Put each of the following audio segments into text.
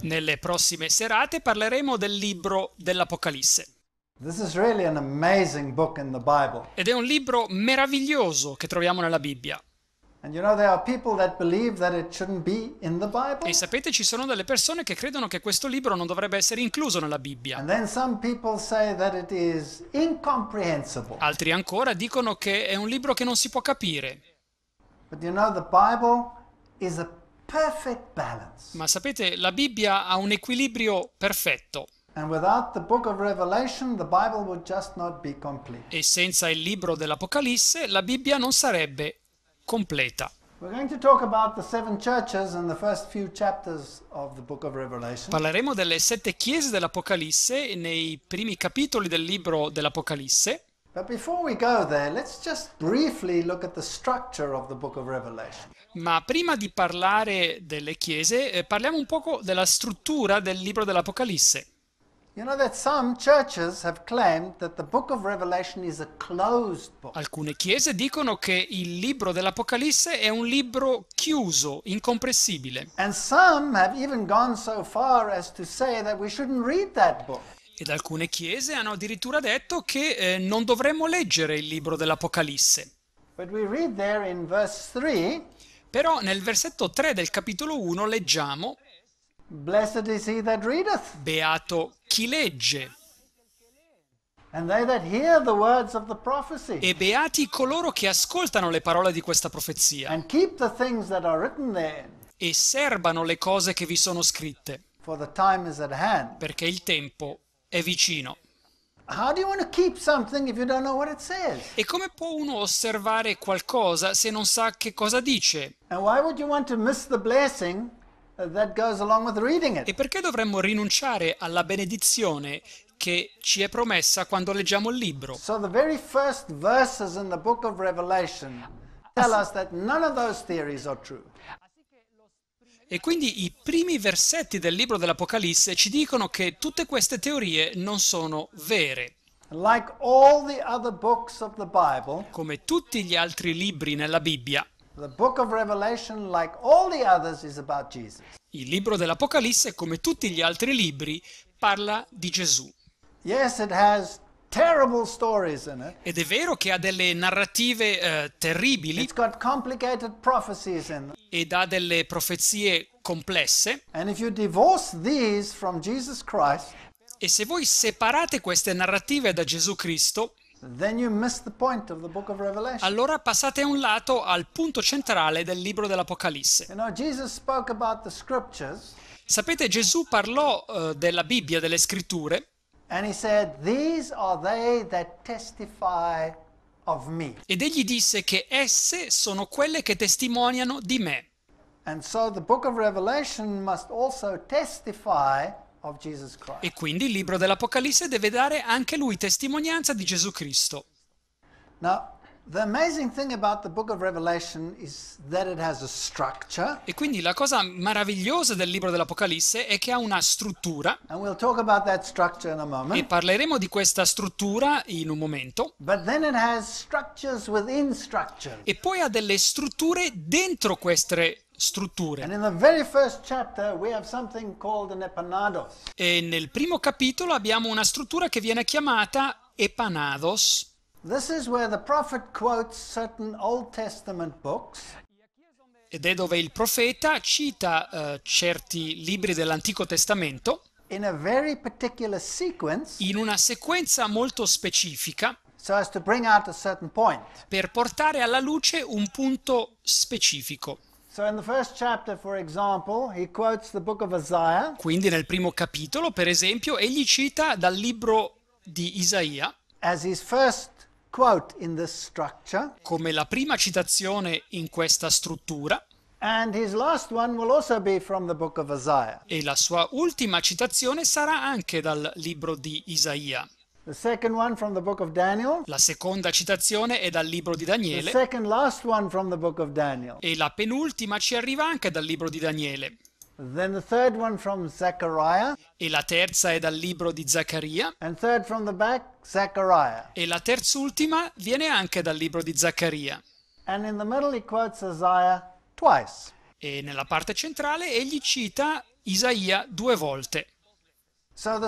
Nelle prossime serate parleremo del libro dell'Apocalisse. Really Ed è un libro meraviglioso che troviamo nella Bibbia. E sapete ci sono delle persone che credono che questo libro non dovrebbe essere incluso nella Bibbia. Altri ancora dicono che è un libro che non si può capire. But you know, the Bible is a perfect balance. Ma sapete, la Bibbia ha un equilibrio perfetto. E senza il libro dell'Apocalisse la Bibbia non sarebbe completa. Parleremo delle sette chiese dell'Apocalisse nei primi capitoli del libro dell'Apocalisse. Ma prima di parlare delle chiese, eh, parliamo un poco della struttura del libro dell'Apocalisse. You know Alcune chiese dicono che il libro dell'Apocalisse è un libro chiuso, incomprensibile. And some have even gone so far as to say that we shouldn't read that book ed alcune chiese hanno addirittura detto che eh, non dovremmo leggere il libro dell'Apocalisse. Però nel versetto 3 del capitolo 1 leggiamo Beato chi legge. E beati coloro che ascoltano le parole di questa profezia e serbano le cose che vi sono scritte, perché il tempo è vicino. E come può uno osservare qualcosa se non sa che cosa dice? E perché dovremmo rinunciare alla benedizione che ci è promessa quando leggiamo il libro? So the very first verses in the book of Revelation tell us that none of those theories are true. E quindi i primi versetti del libro dell'Apocalisse ci dicono che tutte queste teorie non sono vere. Like Bible, come tutti gli altri libri nella Bibbia, like others, il libro dell'Apocalisse, come tutti gli altri libri, parla di Gesù. Yes, it has terrible stories in it. Ed è vero che ha delle narrative uh, terribili. It's got complicated prophecies in them. Ed ha delle profezie complesse. And if you divorce these from Jesus Christ, e se voi separate queste narrative da Gesù Cristo, allora passate a un lato al punto centrale del libro dell'Apocalisse. You know, Sapete, Gesù parlò uh, della Bibbia, delle scritture, And he said, These are they that testify of me. Ed egli disse che esse sono quelle che testimoniano di me. And so the book of Revelation must also testify of Jesus Christ. E quindi il libro dell'Apocalisse deve dare anche lui testimonianza di Gesù Cristo. Now, e quindi la cosa meravigliosa del libro dell'Apocalisse è che ha una struttura. We'll e parleremo di questa struttura in un momento. E poi ha delle strutture dentro queste strutture. E nel primo capitolo abbiamo una struttura che viene chiamata epanados. This is where the prophet quotes certain Old Testament books. Ed è dove il profeta cita uh, certi libri dell'Antico Testamento in, a very particular sequence, in una sequenza molto specifica so as to bring out a certain point. per portare alla luce un punto specifico. Quindi nel primo capitolo, per esempio, egli cita dal libro di Isaia as his first come la prima citazione in questa struttura, e la sua ultima citazione sarà anche dal libro di Isaia. La seconda citazione è dal libro di Daniele. E la penultima ci arriva anche dal libro di Daniele. E la terza è dal libro di Zaccaria. Back, Zaccaria. E la terz'ultima viene anche dal libro di Zaccaria. E nella parte centrale egli cita Isaia due volte. So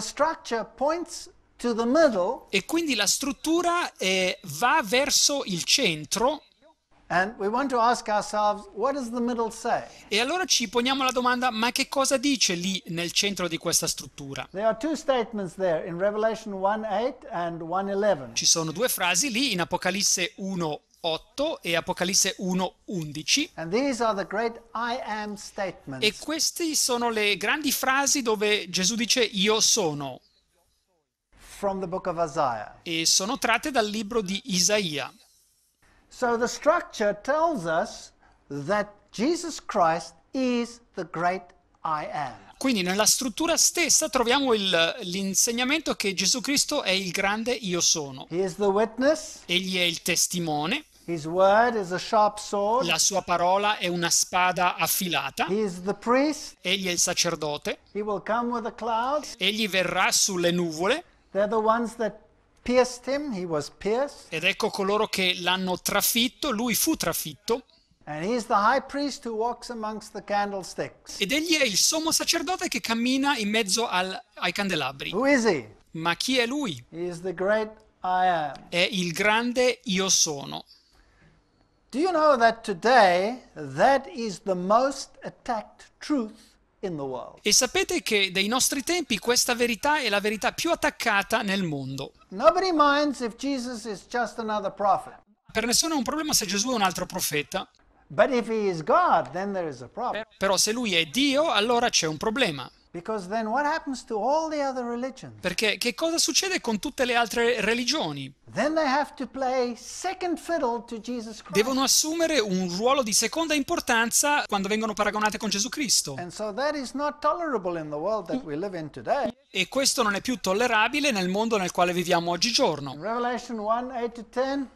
e quindi la struttura eh, va verso il centro e allora ci poniamo la domanda, ma che cosa dice lì nel centro di questa struttura? Ci sono due frasi lì in Apocalisse 1, 8 e Apocalisse 1.11. E queste sono le grandi frasi dove Gesù dice io sono. E sono tratte dal libro di Isaia. So the structure tells us that Jesus Christ is the great I am. Quindi nella struttura stessa troviamo l'insegnamento che Gesù Cristo è il grande io sono. He is the witness. Egli è il testimone. His word is a sharp sword. La sua parola è una spada affilata. He is the priest. Egli è il sacerdote. He will come with the clouds. Egli verrà sulle nuvole. They're the ones that pierced him, he was pierced. Ed ecco coloro che l'hanno trafitto, lui fu trafitto. And he's the high priest who walks amongst the candlesticks. Ed egli è il sommo sacerdote che cammina in mezzo al, ai candelabri. Who is he? Ma chi è lui? He is the great I am. È il grande io sono. Do you know that today that is the most attacked truth e sapete che dei nostri tempi questa verità è la verità più attaccata nel mondo. Per nessuno è un problema se Gesù è un altro profeta. Però se lui è Dio, allora c'è un problema. Perché che cosa succede con tutte le altre religioni? Devono assumere un ruolo di seconda importanza quando vengono paragonate con Gesù Cristo. E questo non è più tollerabile nel mondo nel quale viviamo oggigiorno. Revelation 1, 8-10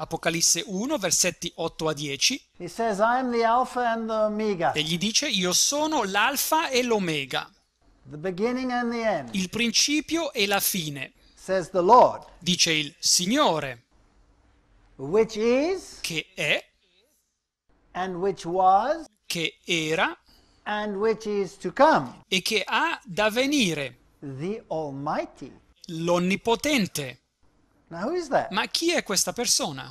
Apocalisse 1, versetti 8 a 10. Says, e gli dice, io sono l'alfa e l'omega. Il principio e la fine. Lord, dice il Signore. Is, che è. Was, che era. Come, e che ha da venire. L'Onnipotente. Ma chi è questa persona?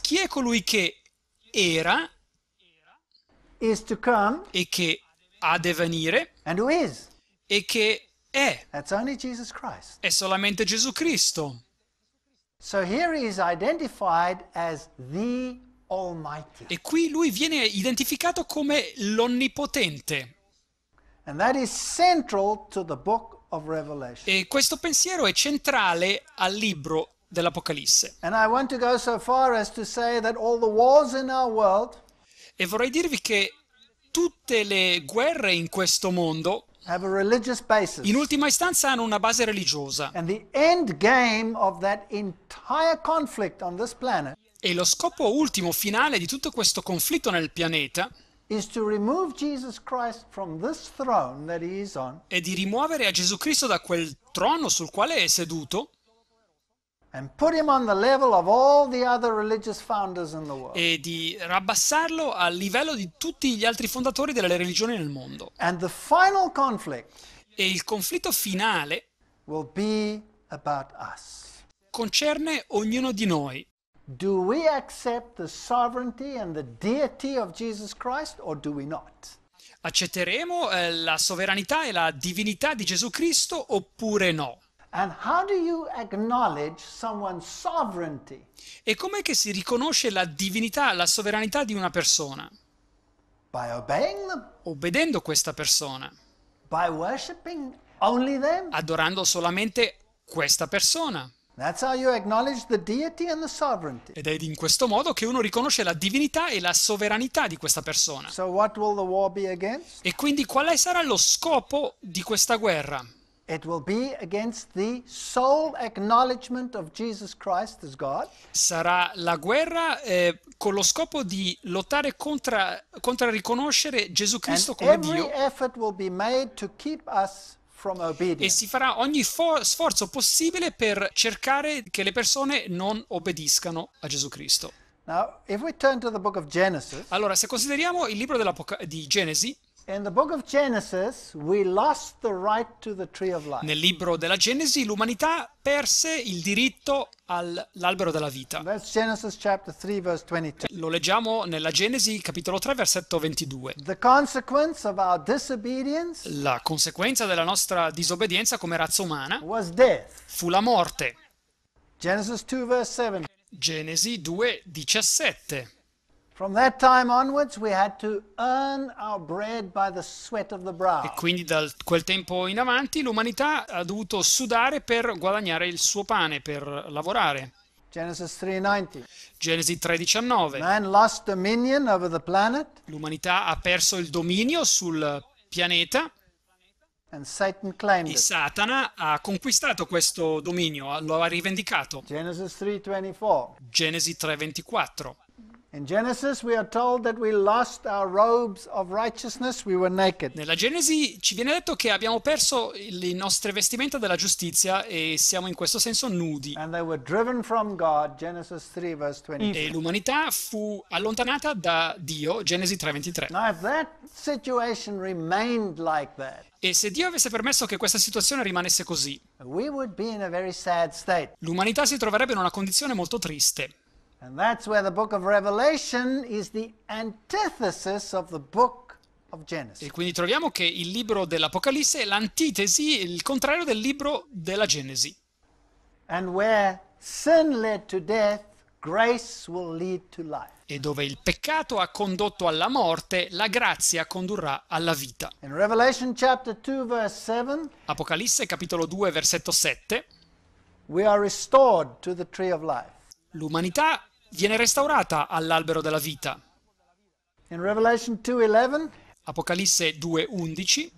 Chi è colui che era come, e che ha de venire e che è. È solamente Gesù Cristo. So e qui lui viene identificato come l'Onnipotente. And that is central to the book e questo pensiero è centrale al libro dell'Apocalisse. So e vorrei dirvi che tutte le guerre in questo mondo in ultima istanza hanno una base religiosa. Planet, e lo scopo ultimo finale di tutto questo conflitto nel pianeta è di rimuovere a Gesù Cristo da quel trono sul quale è seduto e di rabbassarlo al livello di tutti gli altri fondatori delle religioni nel mondo. e il conflitto finale concerne ognuno di noi do we accept the sovereignty and the deity of Jesus Christ or do we not? Accetteremo eh, la sovranità e la divinità di Gesù Cristo oppure no? E com'è che si riconosce la divinità, la sovranità di una persona? By obeying them. Obbedendo questa persona. By worshiping only them. Adorando solamente questa persona. Ed è in questo modo che uno riconosce la divinità e la sovranità di questa persona. E quindi quale sarà lo scopo di questa guerra? Sarà la guerra eh, con lo scopo di lottare contro, riconoscere Gesù Cristo come Dio. And every effort will be made to keep us e si farà ogni for- sforzo possibile per cercare che le persone non obbediscano a Gesù Cristo. Now, Genesis, allora, se consideriamo il libro di Genesi, nel libro della Genesi l'umanità perse il diritto all'albero della vita. Lo leggiamo nella Genesi capitolo 3 versetto 22. La conseguenza della nostra disobbedienza come razza umana fu la morte. Genesi 2 versetto 17. E quindi da quel tempo in avanti l'umanità ha dovuto sudare per guadagnare il suo pane, per lavorare. Genesis 3:19. Genesi 3:19. L'umanità ha perso il dominio sul pianeta. e Satana ha conquistato questo dominio, lo ha rivendicato. Genesi 3:24. In Genesis we are told that we lost our robes of righteousness, we were naked. Nella Genesi ci viene detto che abbiamo perso le nostre vestimenta della giustizia e siamo in questo senso nudi. And they were driven from God, Genesis 3 verse 23. E l'umanità fu allontanata da Dio, Genesi 3:23. Now if that situation remained like that. E se Dio avesse permesso che questa situazione rimanesse così, l'umanità si troverebbe in una condizione molto triste. And that's where the book of Revelation is the antithesis of the book of Genesis. E quindi troviamo che il libro dell'Apocalisse è l'antitesi, il contrario del libro della Genesi. And where sin led to death, grace will lead to life. E dove il peccato ha condotto alla morte, la grazia condurrà alla vita. In Revelation chapter 2 verse 7, Apocalisse capitolo 2 versetto 7, we are restored to the tree of life. L'umanità viene restaurata all'albero della vita. In Revelation 2:11 Apocalisse 2:11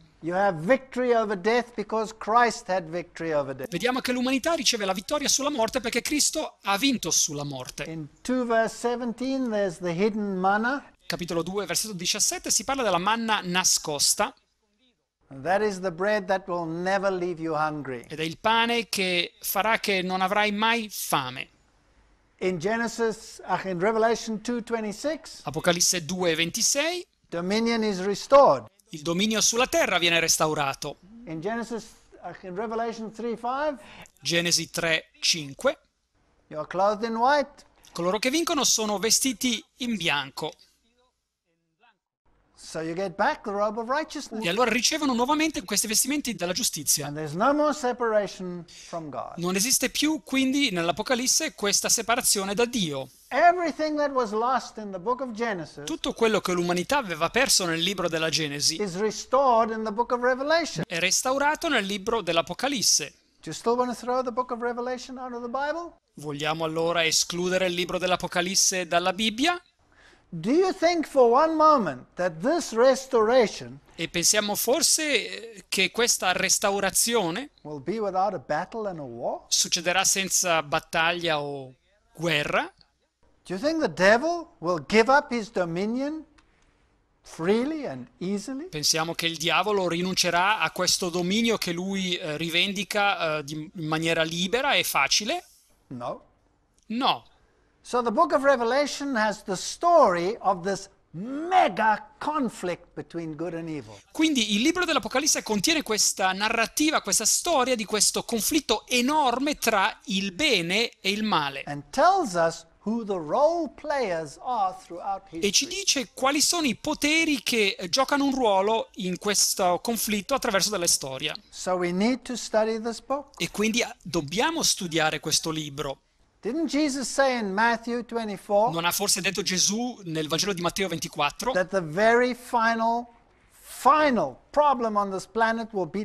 Vediamo che l'umanità riceve la vittoria sulla morte perché Cristo ha vinto sulla morte. In 2 verse 17 the hidden manna. Capitolo 2 versetto 17 si parla della manna nascosta. That is the bread that will never leave you Ed è il pane che farà che non avrai mai fame in Genesis, ach, in Revelation 2:26, Apocalisse 2:26, dominion is restored. Il dominio sulla terra viene restaurato. In Genesis, ach, in Revelation 3:5, Genesi 3:5, you are clothed in white. Coloro che vincono sono vestiti in bianco. So e allora ricevono nuovamente questi vestimenti della giustizia. No non esiste più quindi nell'Apocalisse questa separazione da Dio. Genesis, Tutto quello che l'umanità aveva perso nel libro della Genesi è restaurato nel libro dell'Apocalisse. Vogliamo allora escludere il libro dell'Apocalisse dalla Bibbia? E pensiamo forse eh, che questa restaurazione succederà senza battaglia o guerra? Pensiamo che il diavolo rinuncerà a questo dominio che lui eh, rivendica eh, in maniera libera e facile? No. No. So the book of Revelation has the story of this mega conflict between good and evil. Quindi il libro dell'Apocalisse contiene questa narrativa, questa storia di questo conflitto enorme tra il bene e il male. And tells us who the role players are throughout history. E ci dice quali sono i poteri che eh, giocano un ruolo in questo conflitto attraverso della storia. So we need to study this book. E quindi ah, dobbiamo studiare questo libro. Didn't Jesus say in 24, non ha forse detto Gesù nel Vangelo di Matteo 24 that the very final, final on this will be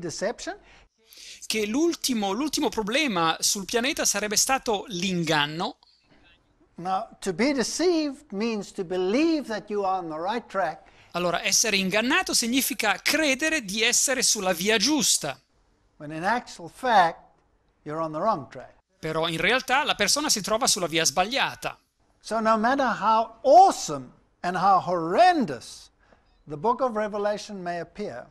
che l'ultimo, problema sul pianeta sarebbe stato l'inganno? Allora, essere ingannato significa credere di essere sulla via giusta. When in actual fact, you're on the wrong track però in realtà la persona si trova sulla via sbagliata. So no matter how awesome and how horrendous the book of Revelation may appear,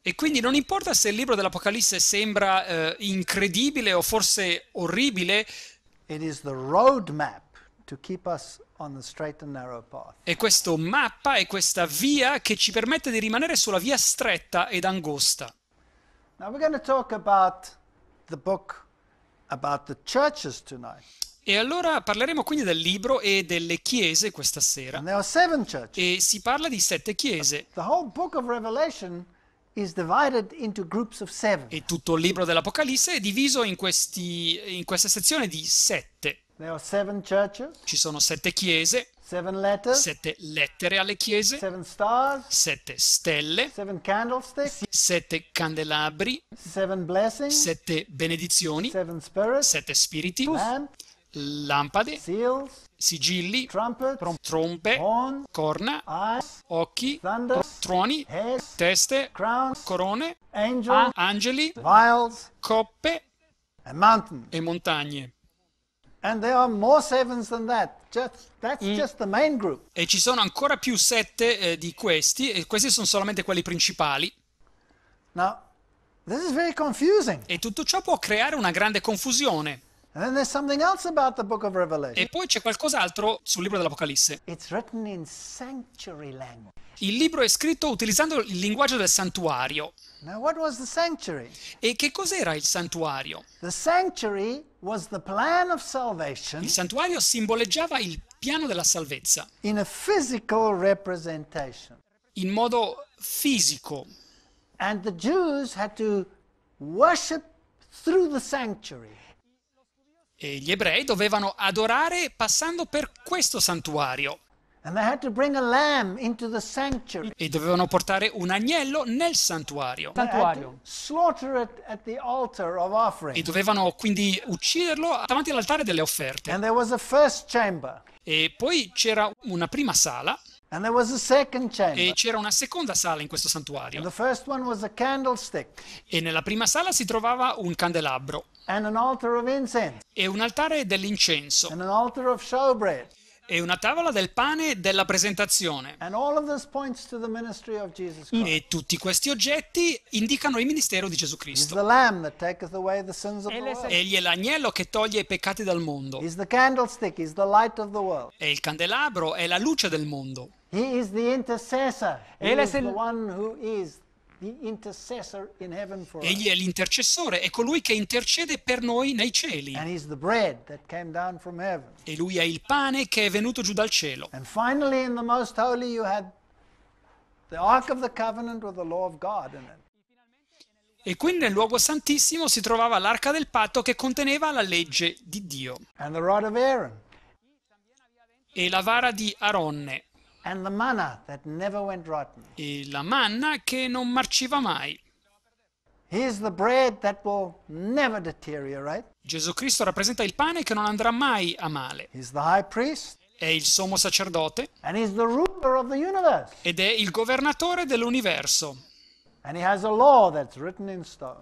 e quindi non importa se il libro dell'Apocalisse sembra eh, incredibile o forse orribile, è questo mappa, è questa via che ci permette di rimanere sulla via stretta ed angosta. Now we're going to talk about the book about the churches tonight. E allora parleremo quindi del libro e delle chiese questa sera. There are seven E si parla di sette chiese. The whole book of is into of seven. E tutto il libro dell'Apocalisse è diviso in, questi, in queste sezioni di sette. There are seven Ci sono sette chiese. Seven letters. Sette lettere alle chiese. Seven stars. Sette stelle. Seven candlesticks. Sette candelabri. Seven blessings. Sette benedizioni. Seven spirits. Sette spiriti. Lamp. Lampade. Seals. Sigilli. Trumpet. Trompe. Horn. Corna. Eyes. Occhi. Thunder. Troni. Heads. Teste. Crowns. Corone. Angel. Angeli. Vials. Coppe. E montagne. Just, mm. E ci sono ancora più sette eh, di questi, e questi sono solamente quelli principali. Now, e tutto ciò può creare una grande confusione. E poi c'è qualcos'altro sul libro dell'Apocalisse. Il libro è scritto utilizzando il linguaggio del santuario. Now, what was the sanctuary? E che cos'era il santuario? The sanctuary was the plan of salvation Il santuario simboleggiava il piano della salvezza in a physical representation. in modo fisico And the Jews had to worship through the sanctuary. e gli ebrei dovevano adorare passando per questo santuario. E dovevano portare un agnello nel santuario. santuario. E dovevano quindi ucciderlo davanti all'altare delle offerte. E poi c'era una prima sala. E c'era una seconda sala in questo santuario. E nella prima sala si trovava un candelabro. E un altare dell'incenso. altar e una tavola del pane della presentazione. E tutti questi oggetti indicano il ministero di Gesù Cristo. Egli è l'agnello che toglie i peccati dal mondo. È il candelabro, è la luce del mondo. Egli è il Egli è l'intercessore, è colui che intercede per noi nei cieli. E lui è il pane che è venuto giù dal cielo. E qui nel luogo santissimo si trovava l'arca del patto che conteneva la legge di Dio. E la vara di Aronne e la manna che non marciva mai. Gesù Cristo rappresenta il pane che non andrà mai a male. È il sommo sacerdote. Ed è il governatore dell'universo.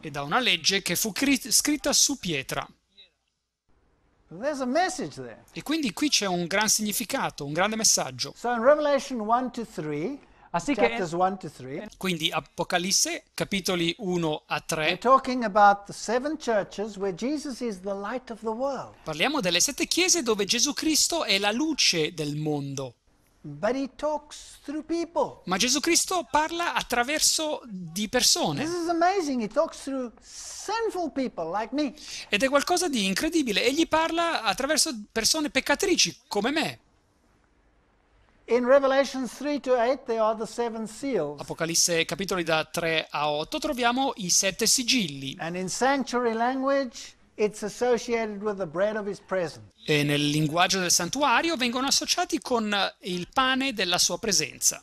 Ed ha una legge che fu scritta su pietra. E quindi qui c'è un gran significato, un grande messaggio. So in Así che, quindi Apocalisse, capitoli 1 a 3, parliamo delle sette chiese dove Gesù Cristo è la luce del mondo. But he talks through people. Ma Gesù Cristo parla attraverso di persone. This is He talks through sinful people like me. Ed è qualcosa di incredibile. Egli parla attraverso persone peccatrici come me. In Revelation 3 to 8 there are the seven seals. Apocalisse capitoli da 3 a 8 troviamo i sette sigilli. And in sanctuary language e nel linguaggio del santuario vengono associati con il pane della sua presenza.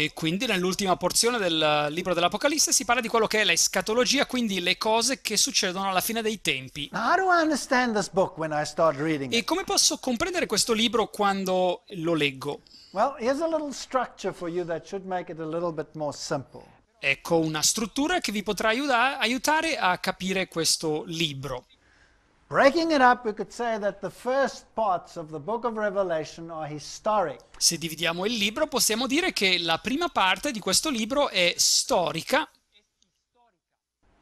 E quindi nell'ultima porzione del libro dell'Apocalisse si parla di quello che è l'escatologia, quindi le cose che succedono alla fine dei tempi. E come posso comprendere questo libro quando lo leggo? ecco una struttura che vi potrà aiuta- aiutare a capire questo libro. Se dividiamo il libro, possiamo dire che la prima parte di questo libro è storica.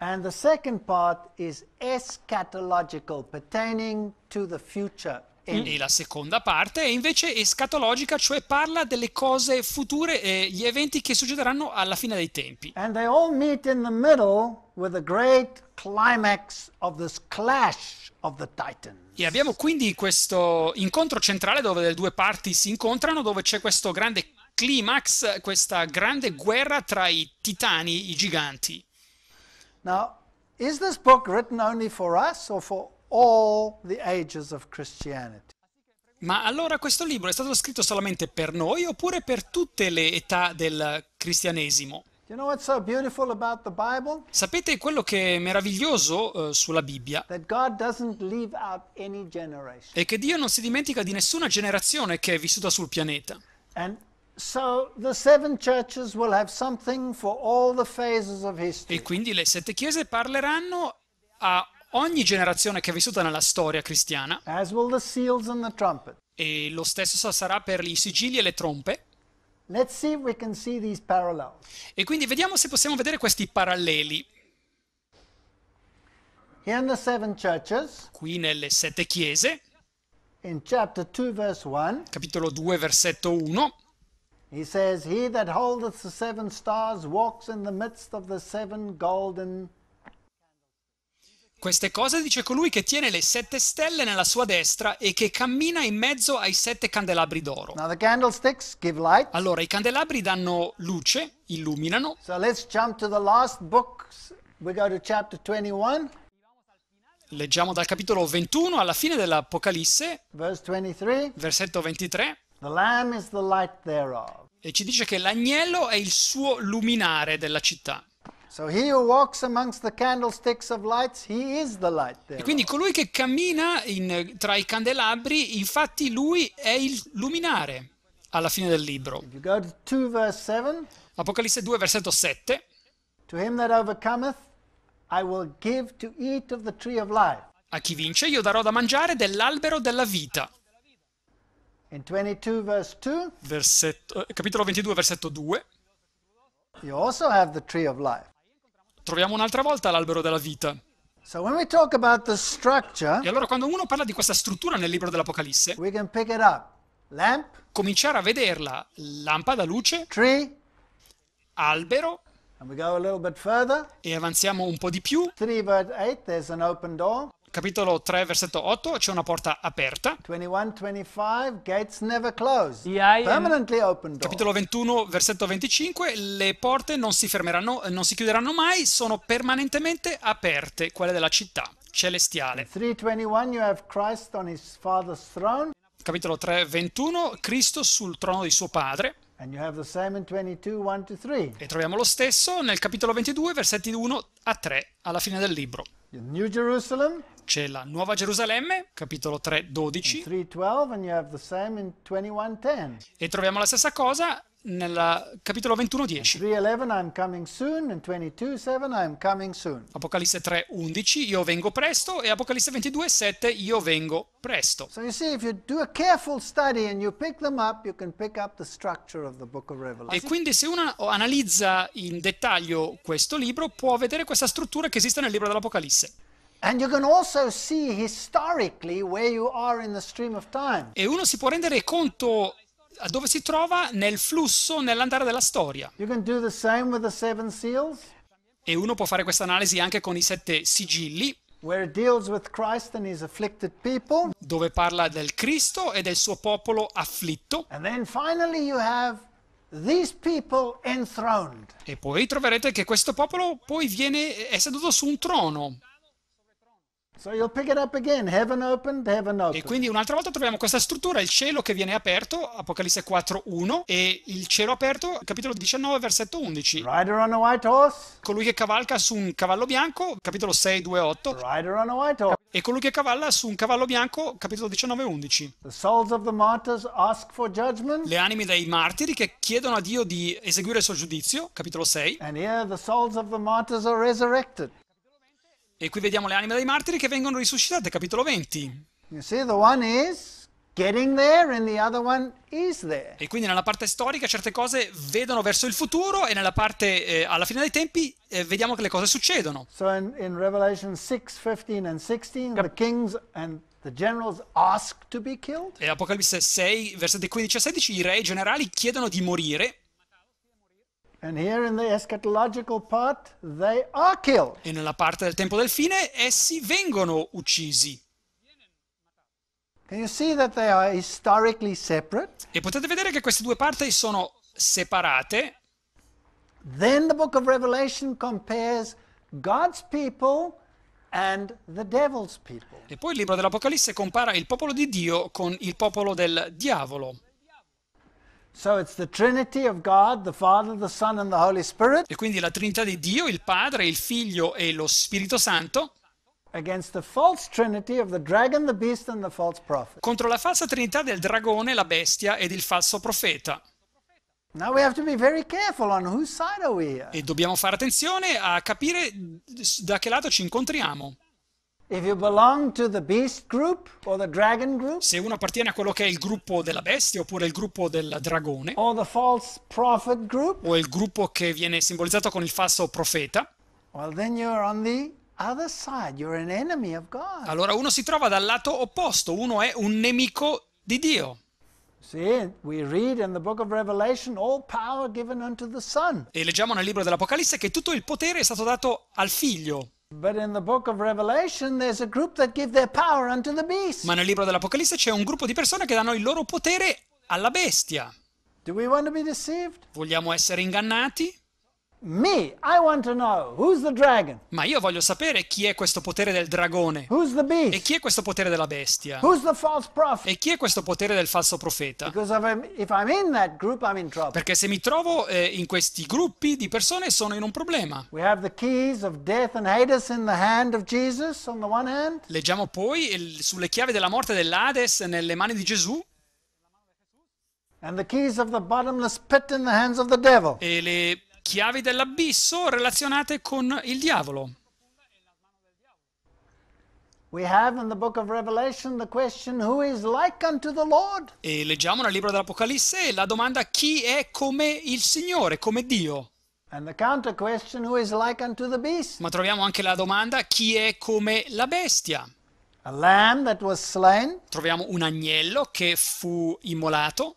And the second part is eschatological, pertaining to the future. Mm. E la seconda parte è invece escatologica, cioè parla delle cose future, eh, gli eventi che succederanno alla fine dei tempi. And they all meet in the middle with a great climax of this clash of the titans. E abbiamo quindi questo incontro centrale dove le due parti si incontrano, dove c'è questo grande climax, questa grande guerra tra i titani, i giganti. Now, is this book written only for us or for all the ages of Christianity? Ma allora questo libro è stato scritto solamente per noi oppure per tutte le età del cristianesimo? You know what's so beautiful about the Bible? Sapete quello che è meraviglioso eh, sulla Bibbia? That God doesn't leave out any generation. È che Dio non si dimentica di nessuna generazione che è vissuta sul pianeta. And so the seven churches will have something for all the phases of history. E quindi le sette chiese parleranno a ogni generazione che è vissuta nella storia cristiana. As will the seals and the trumpet. E lo stesso sarà per i sigilli e le trompe. Let's see if we can see these parallels. E quindi vediamo se possiamo vedere questi paralleli. in the seven churches, qui nelle sette chiese, in chapter 2 verse 1, capitolo 2 versetto 1, He says, He that holdeth the seven stars walks in the midst of the seven golden queste cose dice colui che tiene le sette stelle nella sua destra e che cammina in mezzo ai sette candelabri d'oro. Allora, i candelabri danno luce, illuminano. So Leggiamo dal capitolo 21 alla fine dell'Apocalisse, versetto 23. E ci dice che l'agnello è il suo luminare della città. So lights, e quindi colui che cammina in, tra i candelabri, infatti lui è il luminare alla fine del libro. Apocalisse 2, versetto 7. To him that overcometh, I will give to eat of the tree of life. A chi vince io darò da mangiare dell'albero della vita. In 22 verse 2, versetto, eh, capitolo 22 versetto 2. You also have the tree of life. Troviamo un'altra volta l'albero della vita. So structure, e allora quando uno parla di questa struttura nel libro dell'Apocalisse, Lamp, cominciare a vederla, lampada luce, tree, albero, further, e avanziamo un po' di più. 3 8, there's an open door capitolo 3, versetto 8, c'è una porta aperta. 21, 25, gates never close. Permanently open door. Capitolo 21, versetto 25, le porte non si fermeranno, eh, non si chiuderanno mai, sono permanentemente aperte, quelle della città celestiale. 3:21 you have Christ on his father's throne. Capitolo 3, 21, Cristo sul trono di suo padre. 22, e troviamo lo stesso nel capitolo 22, versetti 1 a 3, alla fine del libro. New Jerusalem c'è la Nuova Gerusalemme, capitolo 3, 12. 3, 12 e troviamo la stessa cosa nel capitolo 21, 10. 3, 11, soon, 22, 7, Apocalisse 3, 11, io vengo presto, e Apocalisse 22, 7, io vengo presto. So you see, if you do a careful study and you pick them up, you can pick up the structure of the book of Revelation. E quindi se uno analizza in dettaglio questo libro, può vedere questa struttura che esiste nel libro dell'Apocalisse. E uno si può rendere conto dove si trova nel flusso, nell'andare della storia. E uno può fare questa analisi anche con i sette sigilli. Dove parla del Cristo e del suo popolo afflitto. E poi troverete che questo popolo poi viene, è seduto su un trono. So opened, e quindi un'altra volta troviamo questa struttura, il cielo che viene aperto, Apocalisse 4.1, e il cielo aperto, capitolo 19, versetto 11. Colui che cavalca su un cavallo bianco, capitolo 6.2.8. E colui che cavalla su un cavallo bianco, capitolo 19, 19.11. Le anime dei martiri che chiedono a Dio di eseguire il suo giudizio, capitolo 6. And here the souls of the martyrs are resurrected. E qui vediamo le anime dei martiri che vengono risuscitate, capitolo 20. See, e quindi nella parte storica certe cose vedono verso il futuro e nella parte eh, alla fine dei tempi eh, vediamo che le cose succedono. So in, in Revelation 6, 15 and 16 Cap- the kings and The generals ask to be killed? E Apocalisse 6, versetti 15 e 16, i re e i generali chiedono di morire part, e nella parte del tempo del fine essi vengono uccisi. E potete vedere che queste due parti sono separate. Then the book of Revelation compares God's people and the devil's people. E poi il libro dell'Apocalisse compara il popolo di Dio con il popolo del diavolo. E quindi la Trinità di Dio, il Padre, il Figlio e lo Spirito Santo. Contro la falsa trinità del dragone, la bestia ed il falso profeta. E dobbiamo fare attenzione a capire da che lato ci incontriamo. Group, group, se uno appartiene a quello che è il gruppo della bestia oppure il gruppo del dragone, group, o il gruppo che viene simbolizzato con il falso profeta, well, side, Allora uno si trova dal lato opposto, uno è un nemico di Dio. See, we read in the book of Revelation all power given unto the Son. E leggiamo nel libro dell'Apocalisse che tutto il potere è stato dato al figlio. Ma nel libro dell'Apocalisse c'è un gruppo di persone che danno il loro potere alla bestia. Vogliamo essere ingannati? Me, I want to know who's the dragon. Ma io voglio sapere chi è questo potere del dragone. Who's the beast? E chi è questo potere della bestia? Who's the false prophet? E chi è questo potere del falso profeta? Because if I'm, if I'm in that group, I'm in trouble. Perché se mi trovo eh, in questi gruppi di persone sono in un problema. We have the keys of death and Hades in the hand of Jesus on the one hand. Leggiamo poi il, sulle chiavi della morte dell'Hades nelle mani di Gesù. E le chiavi dell'abisso relazionate con il diavolo. e leggiamo nel libro dell'Apocalisse la domanda chi è come il Signore, come Dio. Like Ma troviamo anche la domanda chi è come la bestia. Troviamo un agnello che fu immolato.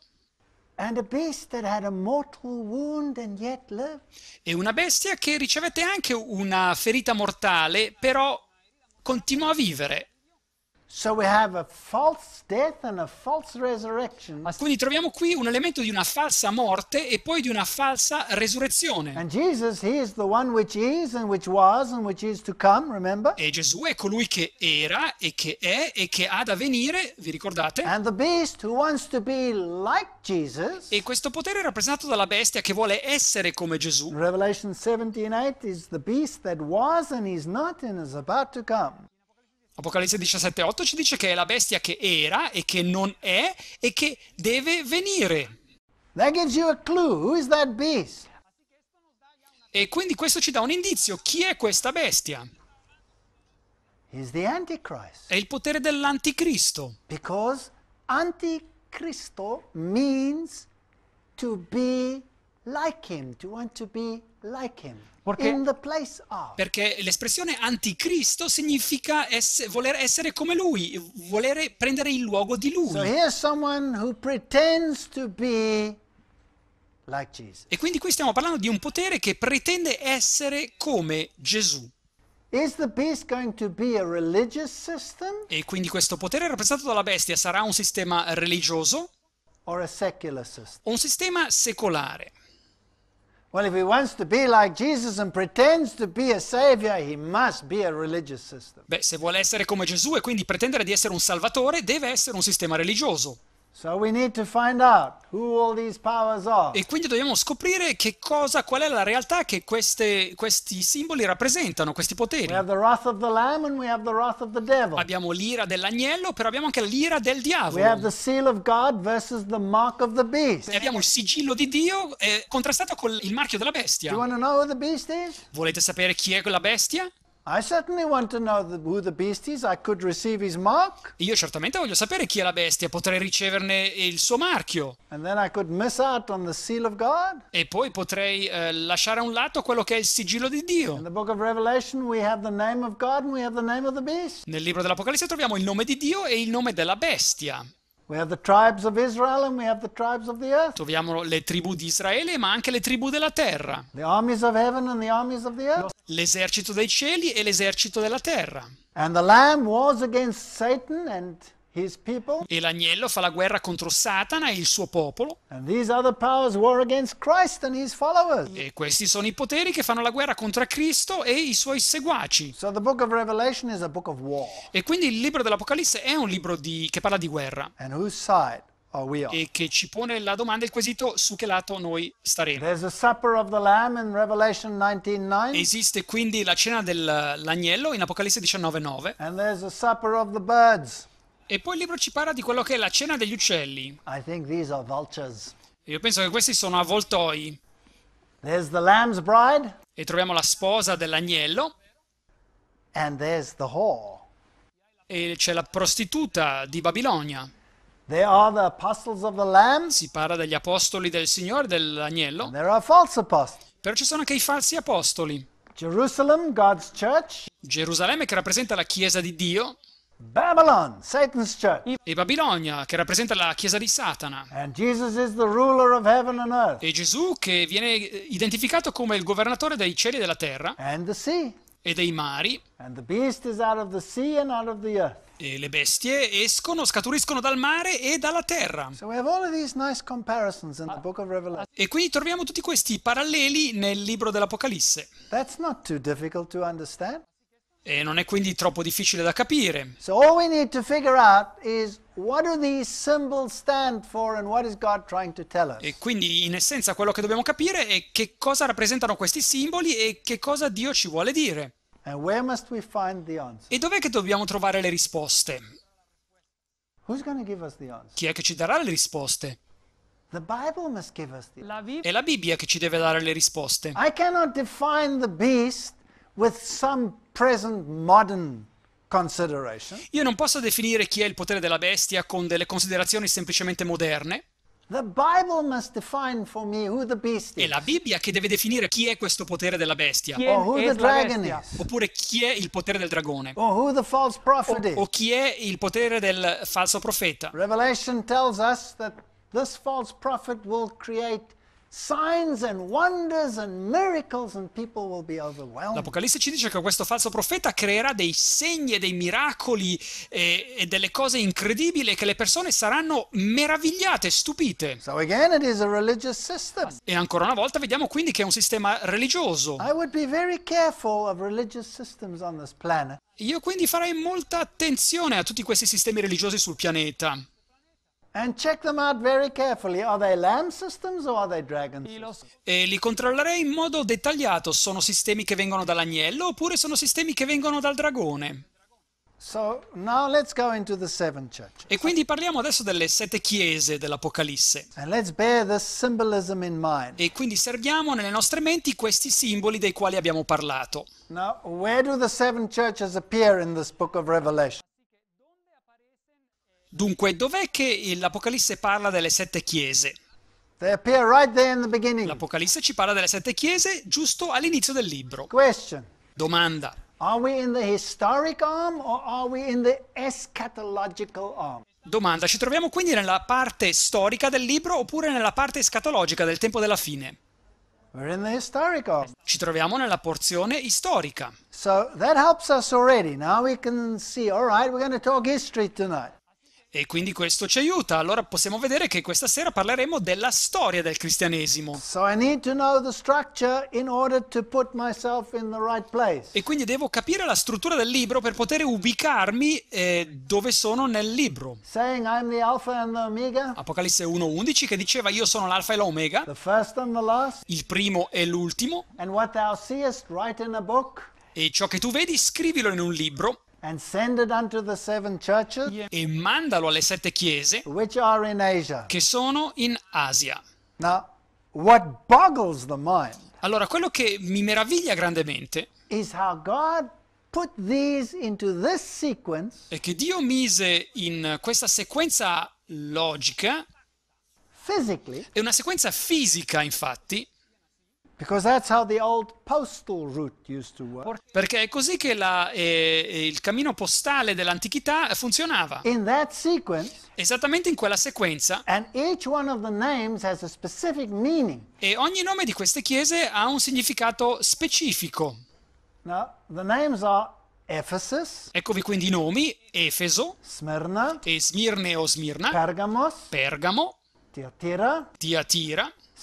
E una bestia che ricevette anche una ferita mortale, però continuò a vivere. Quindi troviamo qui un elemento di una falsa morte e poi di una falsa resurrezione. E Gesù è colui che era e che è e che ha da venire, vi ricordate? E questo potere è rappresentato dalla bestia che vuole essere come Gesù. Revelation 17:8 is the beast that was and is not and is about to come. Apocalisse 17.8 ci dice che è la bestia che era e che non è e che deve venire. E quindi questo ci dà un indizio. Chi è questa bestia? È il potere dell'anticristo. Perché anticristo means to be like him, to want to be like him. Perché, perché l'espressione anticristo significa ess- voler essere come lui, volere prendere il luogo di lui. So like e quindi qui stiamo parlando di un potere che pretende essere come Gesù. E quindi questo potere rappresentato dalla bestia sarà un sistema religioso? O un sistema secolare? Well, if he wants to be like Jesus and pretends to be a savior, he must be a religious system. Beh, se vuole essere come Gesù e quindi pretendere di essere un salvatore, deve essere un sistema religioso. E quindi dobbiamo scoprire che cosa, qual è la realtà che queste, questi simboli rappresentano, questi poteri. Abbiamo l'ira dell'agnello, però abbiamo anche l'ira del diavolo. E abbiamo il sigillo di Dio eh, contrastato con il marchio della bestia. Volete sapere chi è quella bestia? Io certamente voglio sapere chi è la bestia, potrei riceverne il suo marchio. E poi potrei eh, lasciare a un lato quello che è il sigillo di Dio. Nel libro dell'Apocalisse troviamo il nome di Dio e il nome della bestia. Troviamo le tribù di Israele, ma anche le tribù della terra. L'esercito dei cieli e l'esercito della terra. And the lamb wars against Satan and e l'agnello fa la guerra contro Satana e il suo popolo. E questi sono i poteri che fanno la guerra contro Cristo e i suoi seguaci. e quindi il libro dell'Apocalisse è un libro di... che parla di guerra. E che ci pone la domanda e il quesito su che lato noi staremo. Esiste quindi la cena dell'agnello in Apocalisse 19.9. And there's a supper of the e poi il libro ci parla di quello che è la cena degli uccelli. Io penso che questi sono avvoltoi. The e troviamo la sposa dell'agnello. E c'è la prostituta di Babilonia. Si parla degli apostoli del Signore, dell'agnello. Però ci sono anche i falsi apostoli. Gerusalemme, Gerusalemme che rappresenta la Chiesa di Dio. Babylon, Satan's church. E Babilonia, che rappresenta la chiesa di Satana. E Gesù, che viene eh, identificato come il governatore dei cieli e della terra. E dei mari. E le bestie escono, scaturiscono dal mare e dalla terra. E quindi troviamo tutti questi paralleli nel libro dell'Apocalisse. That's not too difficult to understand. E non è quindi troppo difficile da capire. E quindi in essenza quello che dobbiamo capire è che cosa rappresentano questi simboli e che cosa Dio ci vuole dire. And where must we find the E dov'è che dobbiamo trovare le risposte? Who's give us the Chi è che ci darà le risposte? The Bible must give us the answer. È la Bibbia che ci deve dare le risposte. I cannot define the beast with some present modern consideration. Io non posso definire chi è il potere della bestia con delle considerazioni semplicemente moderne. The Bible must define for me who the beast is. È la Bibbia che deve definire chi è questo potere della bestia. Chi who the dragon is. Oppure chi è il potere del dragone. Or who the false prophet O, o chi è il potere del falso profeta. Revelation tells us that this false prophet will create signs and wonders and miracles and people will be overwhelmed. L'Apocalisse ci dice che questo falso profeta creerà dei segni e dei miracoli e, eh, e delle cose incredibili che le persone saranno meravigliate, stupite. So again it is a religious system. E ancora una volta vediamo quindi che è un sistema religioso. I would be very careful of religious systems on this planet. Io quindi farei molta attenzione a tutti questi sistemi religiosi sul pianeta. And check them out very carefully. Are they LAM systems or are they dragon systems? E li controllerei in modo dettagliato. Sono sistemi che vengono dall'agnello oppure sono sistemi che vengono dal dragone? So, now let's go into the seven churches. E quindi parliamo adesso delle sette chiese dell'Apocalisse. And let's bear this symbolism in mind. E quindi serviamo nelle nostre menti questi simboli dei quali abbiamo parlato. Now, where do the seven churches appear in this book of Revelation? Dunque, dov'è che l'Apocalisse parla delle sette chiese? Right L'Apocalisse ci parla delle sette chiese giusto all'inizio del libro. Question. Domanda. Domanda, ci troviamo quindi nella parte storica del libro oppure nella parte escatologica del tempo della fine? Ci troviamo nella porzione storica. So that helps us already. Now we can see, all right, we're going to talk history tonight. E quindi questo ci aiuta. Allora possiamo vedere che questa sera parleremo della storia del cristianesimo. e quindi devo capire la struttura del libro per poter ubicarmi eh, dove sono nel libro. Apocalisse 1:11 che diceva io sono l'alfa e l'omega. Il primo e l'ultimo. E ciò che tu vedi scrivilo in un libro e mandalo alle sette chiese che sono in Asia. Now, allora, quello che mi meraviglia grandemente è che Dio mise in questa sequenza logica è una sequenza fisica, infatti, perché è così che la, eh, eh, il cammino postale dell'antichità funzionava. In sequence, Esattamente in quella sequenza. E ogni nome di queste chiese ha un significato specifico. Now, Ephesus, Eccovi quindi i nomi: Efeso, Smyrna, e Smirne o Smirna, Pergamos, Pergamo, Tiatira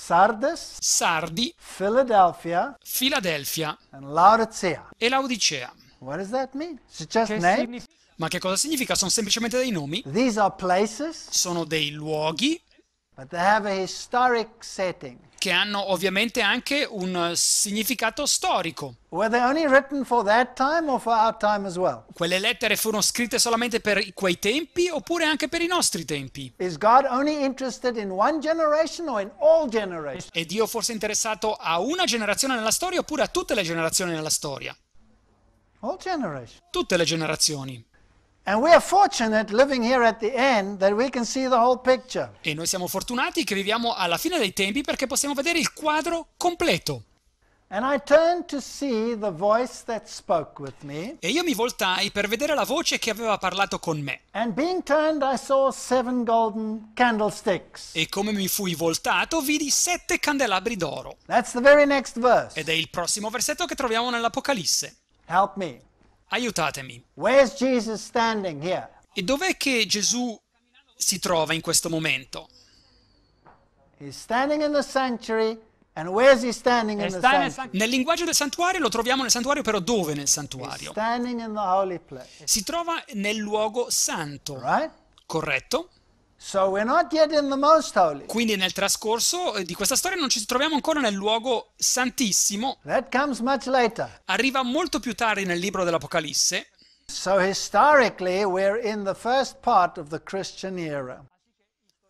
Sardes, Sardi, Philadelphia, Filadelfia Laodicea. e Laodicea. Che Ma che cosa significa? Sono semplicemente dei nomi. Sono dei luoghi. But they have a historic setting che hanno ovviamente anche un eh, significato storico. Quelle lettere furono scritte solamente per quei tempi oppure anche per i nostri tempi? In Dio forse interessato a una generazione nella storia oppure a tutte le generazioni nella storia? Tutte le generazioni. E noi siamo fortunati che viviamo alla fine dei tempi perché possiamo vedere il quadro completo. Me, e io mi voltai per vedere la voce che aveva parlato con me. Turned, e come mi fui voltato, vidi sette candelabri d'oro. Ed è il prossimo versetto che troviamo nell'Apocalisse. Help me. Aiutatemi. E dov'è che Gesù si trova in questo momento? nel linguaggio del santuario lo troviamo nel santuario, però dove nel santuario? Si trova nel luogo santo, corretto? Quindi nel trascorso eh, di questa storia non ci troviamo ancora nel luogo santissimo. Arriva molto più tardi nel libro dell'Apocalisse.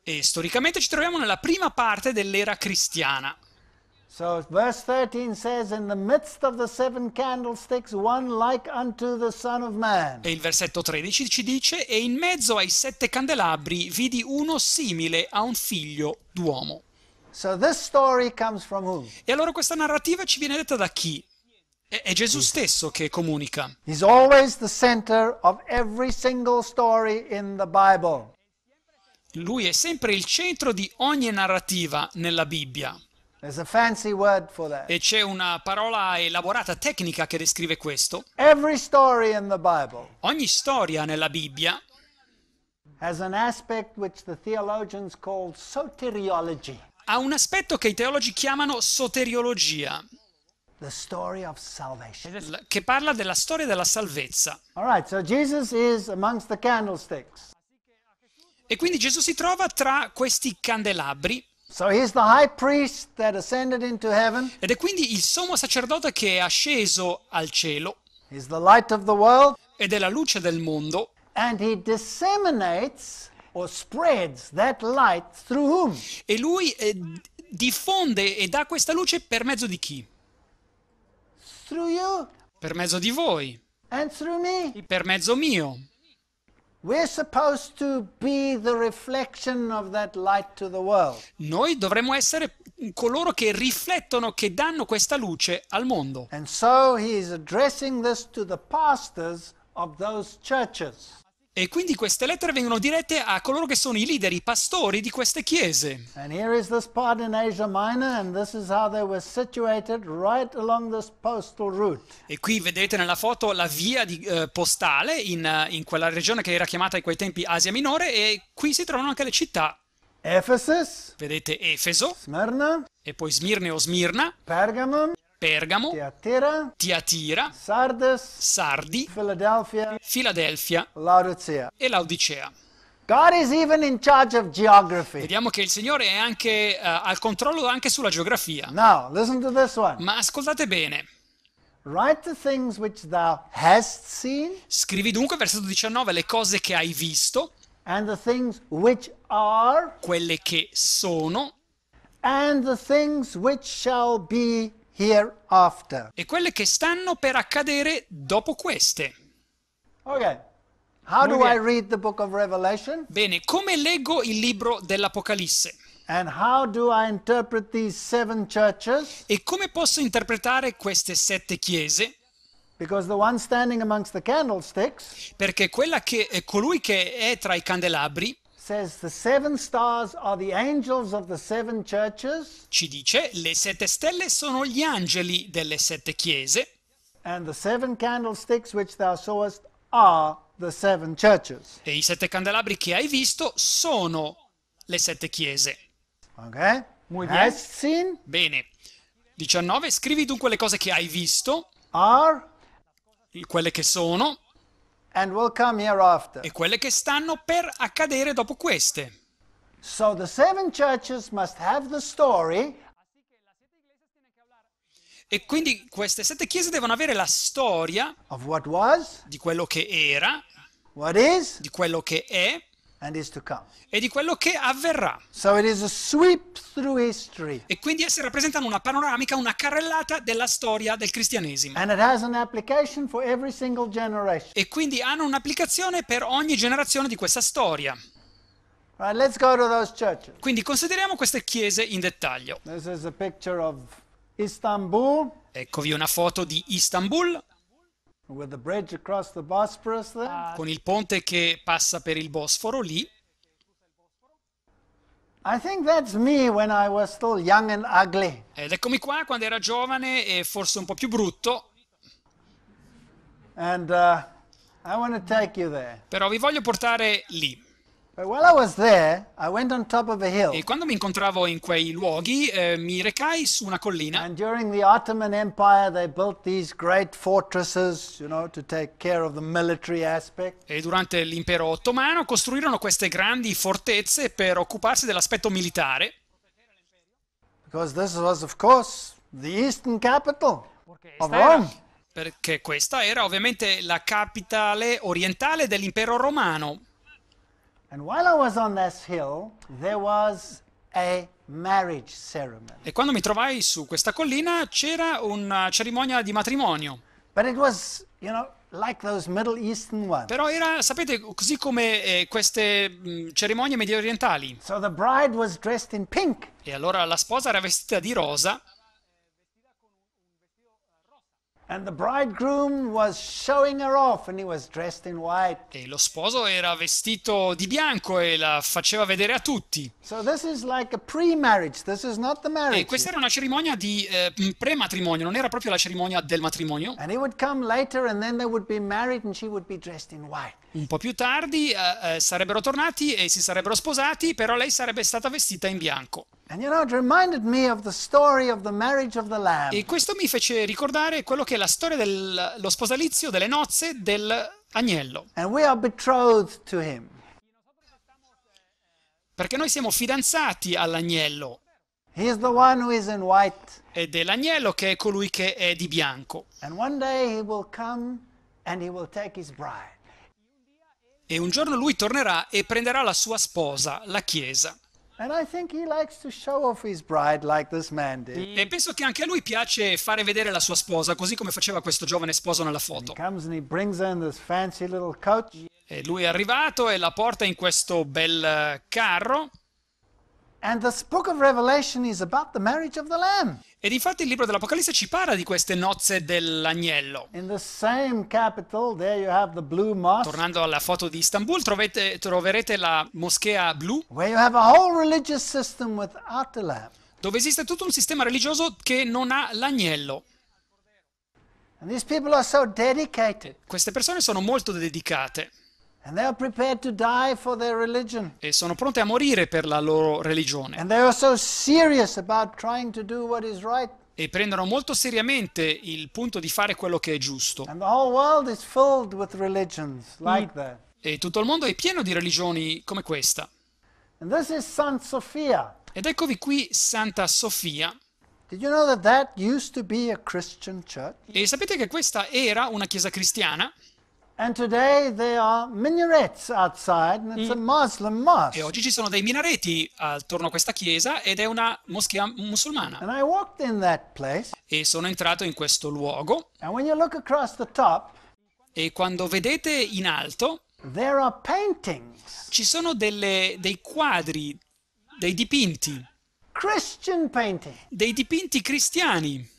E storicamente ci troviamo nella prima parte dell'era cristiana. So verse 13 says, In the midst of the seven candlesticks, one like unto the Son of Man. E il versetto 13 ci dice, E in mezzo ai sette candelabri vidi uno simile a un figlio d'uomo. So this story comes from who? E allora questa narrativa ci viene detta da chi? È, è Gesù stesso che comunica. He's always the center of every single story in the Bible. Lui è sempre il centro di ogni narrativa nella Bibbia. E c'è una parola elaborata tecnica che descrive questo. Ogni storia nella Bibbia ha un aspetto che i teologi chiamano soteriologia. Che parla della storia della salvezza. Right, so e quindi Gesù si trova tra questi candelabri. So Ed è quindi il sommo sacerdote che è asceso al cielo. World, ed è la luce del mondo. E lui eh, diffonde e dà questa luce per mezzo di chi? Per mezzo di voi. E per mezzo mio. We're supposed to be the reflection of that light to the world. Noi dovremmo essere coloro che riflettono, che danno questa luce al mondo. And so he is addressing this to the pastors of those churches. E quindi queste lettere vengono dirette a coloro che sono i leader, i pastori di queste chiese. Minor, right e qui vedete nella foto la via di, uh, postale in, uh, in, quella regione che era chiamata in quei tempi Asia Minore e qui si trovano anche le città. Ephesus, vedete Efeso, Smyrna, e poi Smirne o Smirna, Pergamon. Pergamo, Teatira, Tiatira, Sardes, Sardi, Philadelphia, Filadelfia, Laodicea e Laodicea. Vediamo che il Signore è anche uh, al controllo anche sulla geografia. Now, Ma ascoltate bene. Seen, Scrivi dunque, versetto 19, le cose che hai visto. Are, quelle che sono. e le cose che saranno hereafter. E quelle che stanno per accadere dopo queste. Ok. How do I read the book of Revelation? Bene, come leggo il libro dell'Apocalisse? And how do I interpret these seven churches? E come posso interpretare queste sette chiese? Because the one standing amongst the candlesticks Perché quella che, eh, colui che è tra i candelabri says the seven stars are the angels of the seven churches. Ci dice le sette stelle sono gli angeli delle sette chiese. And the seven candlesticks which thou sawest are the seven churches. E i sette candelabri che hai visto sono le sette chiese. Ok? Muy bien. Bene. 19. Scrivi dunque le cose che hai visto. Are. Quelle che sono e quelle che stanno per accadere dopo queste. So e quindi queste sette chiese devono avere la storia was, di quello che era, is, di quello che è e di quello che avverrà. So e quindi esse rappresentano una panoramica, una carrellata della storia del cristianesimo. E quindi hanno un'applicazione per ogni generazione di questa storia. Right, quindi consideriamo queste chiese in dettaglio. Eccovi una foto di Istanbul. Ah, con il ponte che passa per il Bosforo lì. Ed eccomi qua quando era giovane e forse un po' più brutto. And, uh, Però vi voglio portare lì e quando mi incontravo in quei luoghi, eh, mi recai su una collina. e durante l'impero ottomano costruirono queste grandi fortezze per occuparsi dell'aspetto militare. Was, course, era, perché questa era ovviamente la capitale orientale dell'impero romano. E quando mi trovai su questa collina c'era una eh, cerimonia di matrimonio. Was, you know, like Però era, sapete, così come eh, queste mh, mm, cerimonie mediorientali. So e allora la sposa era vestita di rosa. E lo sposo era vestito di bianco e la faceva vedere a tutti. So like a e questa era una cerimonia di eh, prematrimonio, non era proprio la cerimonia del matrimonio. Un po' più tardi eh, eh, sarebbero tornati e si sarebbero sposati, però lei sarebbe stata vestita in bianco. E questo mi fece ricordare quello che è la storia dello sposalizio, delle nozze dell'agnello. Perché noi siamo fidanzati all'agnello. Ed è l'agnello che è colui che è di bianco. E un giorno lui tornerà e prenderà la sua sposa, la Chiesa. Like e penso che anche a lui piace fare vedere la sua sposa, così come faceva questo giovane sposo nella foto. E lui è arrivato e la porta in questo bel eh, carro. E difatti il libro dell'Apocalisse ci parla di queste nozze dell'agnello. Capital, Tornando alla foto di Istanbul, trovete, troverete la moschea blu. Dove esiste tutto un sistema religioso che non ha l'agnello. So Queste persone sono molto dedicate. E sono pronte a morire per la loro religione. E prendono molto seriamente il punto di fare quello che è giusto. Mm. E tutto il mondo è pieno di religioni come questa. Ed eccovi qui Santa Sofia. E sapete che questa era una chiesa cristiana? And today there are minarets outside, and it's a Muslim mosque. E oggi ci sono dei minareti attorno a questa chiesa ed è una moschea musulmana. And I walked in that place. E sono entrato in questo luogo. And when you look across the top, e quando vedete in alto, there are paintings. Ci sono delle, dei quadri, dei dipinti dei dipinti cristiani.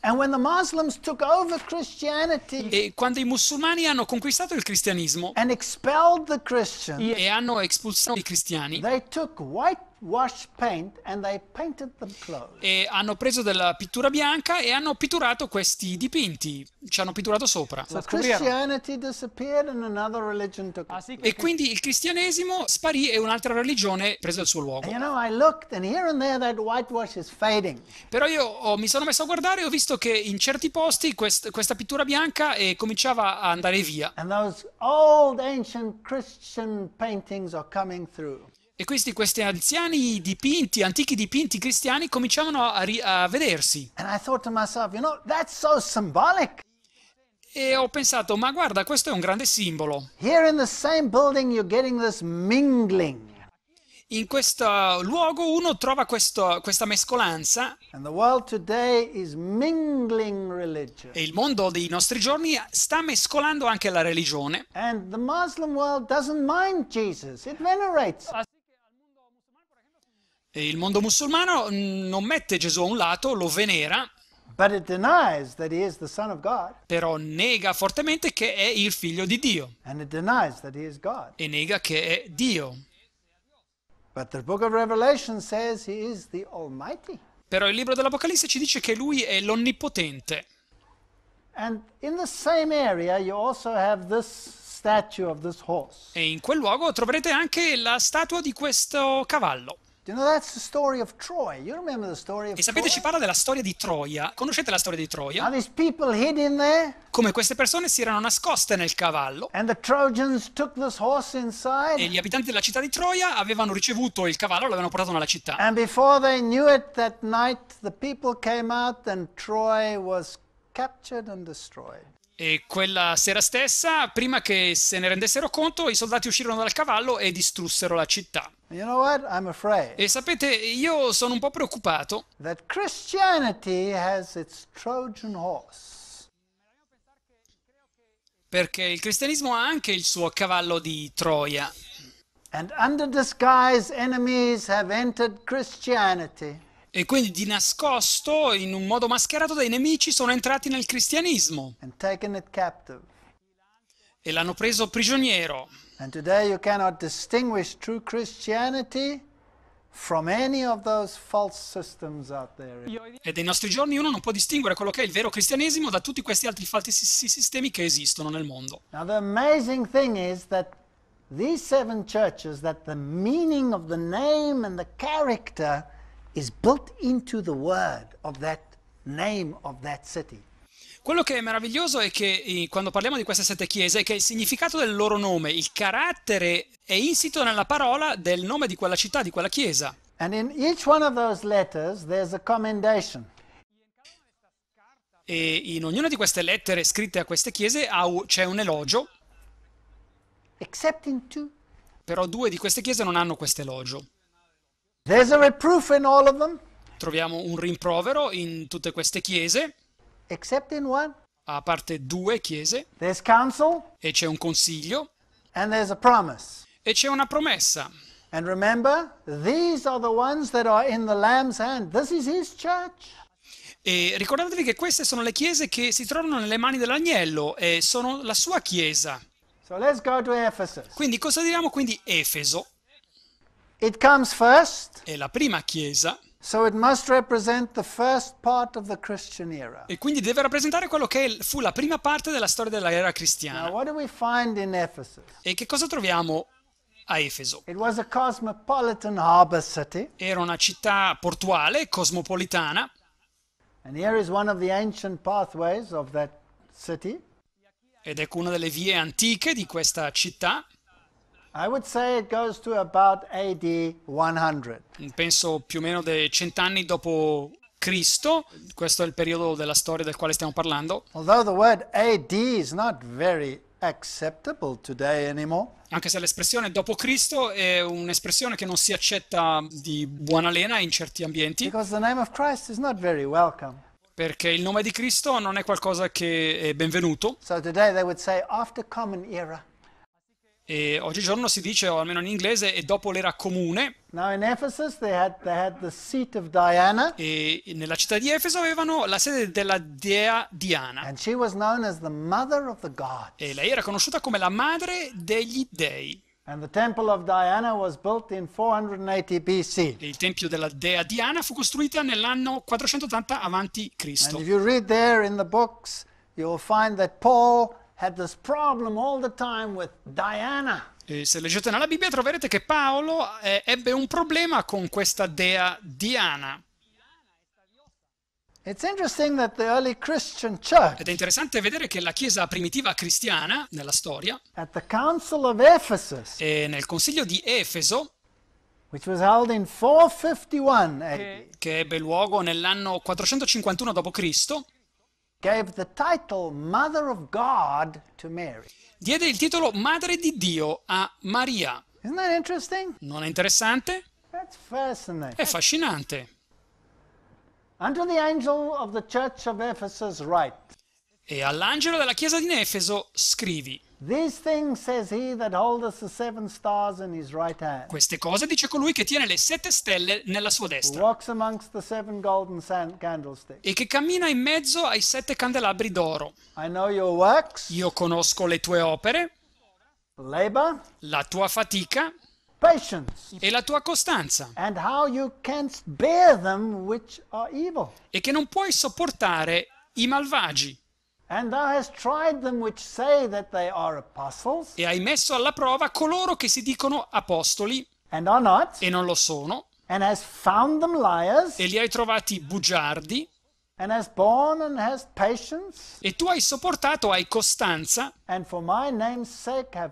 e quando i musulmani hanno conquistato il cristianismo e hanno espulsato i cristiani, they took white e hanno preso della pittura bianca e hanno pitturato questi dipinti, ci hanno pitturato sopra. Ah, e quindi il cristianesimo sparì e un'altra religione prese il suo luogo. Però io oh, mi sono messo a guardare e ho visto che in certi posti quest, questa pittura bianca eh, cominciava a andare via. And those old ancient Christian paintings are coming through. E questi, questi anziani dipinti, antichi dipinti cristiani cominciavano a, ri- a vedersi. Myself, you know, so e ho pensato, ma guarda, questo è un grande simbolo. In questo luogo uno trova questo, questa mescolanza. E il mondo dei nostri giorni sta mescolando anche la religione. And the Muslim world doesn't mind Jesus. It venerates. Il mondo musulmano mm, non mette Gesù a un lato, lo venera, però nega fortemente che è il figlio di Dio. E nega che è Dio. Però il libro dell'Apocalisse ci dice che lui è l'onnipotente. E in quel luogo troverete anche la statua di questo cavallo. You know, that's the story of Troy. You remember the story of e sapete, Troy? ci parla della storia di Troia. Conoscete la storia di Troia? Are these there? Come queste persone si erano nascoste nel cavallo. And the took this horse E gli abitanti della città di Troia avevano ricevuto il cavallo e l'avevano portato nella città. And before they knew it that night the people came out and Troy was captured and destroyed. E quella sera stessa, prima che se ne rendessero conto, i soldati uscirono dal cavallo e distrussero la città. You know e sapete, io sono un po' preoccupato perché il cristianesimo ha anche il suo cavallo di Troia. E quindi di nascosto, in un modo mascherato, dai nemici sono entrati nel cristianesimo. E l'hanno preso prigioniero. And today you cannot distinguish true Christianity from any of those false systems out there. E dei nostri giorni uno non può distinguere quello che è il vero cristianesimo da tutti questi altri falsi sistemi che esistono nel mondo. Now the amazing thing is that these seven churches that the meaning of the name and the character is built into the word of that name of that city. Quello che è meraviglioso è che eh, quando parliamo di queste sette chiese è che il significato del loro nome, il carattere è insito nella parola del nome di quella città, di quella chiesa. E in ognuna di queste lettere scritte a queste chiese c'è un elogio. Però due di queste chiese non hanno questo elogio. Troviamo un rimprovero in tutte queste chiese except in one. A parte due chiese. There's counsel. E c'è un consiglio. And there's a promise. E c'è una promessa. And remember, these are the ones that are in the Lamb's hand. This is his church. E ricordatevi che queste sono le chiese che si trovano nelle mani dell'agnello e sono la sua chiesa. So let's go to Ephesus. Quindi consideriamo quindi Efeso. It comes first. È la prima chiesa. So it must represent the first part of the Christian era. E quindi deve rappresentare quello che fu la prima parte della storia dell'era cristiana. Now, what do we find in Ephesus? E che cosa troviamo a Efeso? It was a cosmopolitan harbor city. Era una città portuale, cosmopolitana. And here is one of the ancient pathways of that city. Ed ecco una delle vie antiche di questa città. I would say it goes to about AD 100. Penso più o meno dei cent'anni dopo Cristo, questo è il periodo della storia del quale stiamo parlando. Although the word AD is not very acceptable today anymore. Anche se l'espressione dopo Cristo è un'espressione che non si accetta di buona lena in certi ambienti. Because the name of Christ is not very welcome perché il nome di Cristo non è qualcosa che è benvenuto. So today they would say after common era. E oggigiorno si dice, o almeno in inglese, è dopo l'era comune. Ephesus, they had, they had e nella città di Efeso avevano la sede della dea Diana. E lei era conosciuta come la madre degli dei. And the temple of Diana was built in 480 BC. Il tempio della dea Diana fu costruito nell'anno 480 avanti Cristo. And if you read there in the books, you will find that Paul e se leggete nella Bibbia troverete che Paolo eh, ebbe un problema con questa dea Diana. Ed è interessante vedere che la Chiesa primitiva cristiana nella storia, Ephesus, e nel Consiglio di Efeso, che ebbe luogo nell'anno 451 d.C., gave the title Mother of God to Mary. Diede il titolo Madre di Dio a Maria. Isn't that interesting? Non è interessante? That's fascinating. È affascinante. Unto the angel of the church of Ephesus write. E all'angelo della chiesa di Efeso scrivi. Queste cose dice colui che tiene le sette stelle nella sua destra e che cammina in mezzo ai sette candelabri d'oro. Io conosco le tue opere, labor, la tua fatica patience, e la tua costanza e che non puoi sopportare i malvagi. E hai messo alla prova coloro che si dicono apostoli not, e non lo sono. Liars, e li hai trovati bugiardi. Patience, e tu hai sopportato, hai costanza.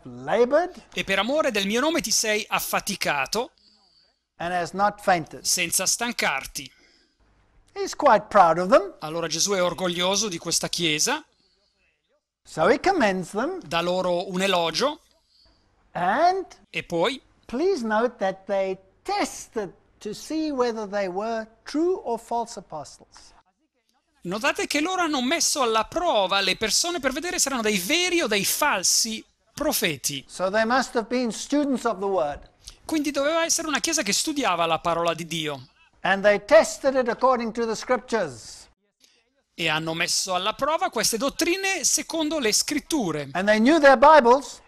Labored, e per amore del mio nome ti sei affaticato. Senza stancarti. Allora Gesù è orgoglioso di questa chiesa. So he commends them. Dà loro un elogio. And e poi please note that they tested to see whether they were true or false apostles. Notate che loro hanno messo alla prova le persone per vedere se erano dei veri o dei falsi profeti. So they must have been students of the word. Quindi doveva essere una chiesa che studiava la parola di Dio. And they tested it according to the scriptures e hanno messo alla prova queste dottrine secondo le scritture. Bibles,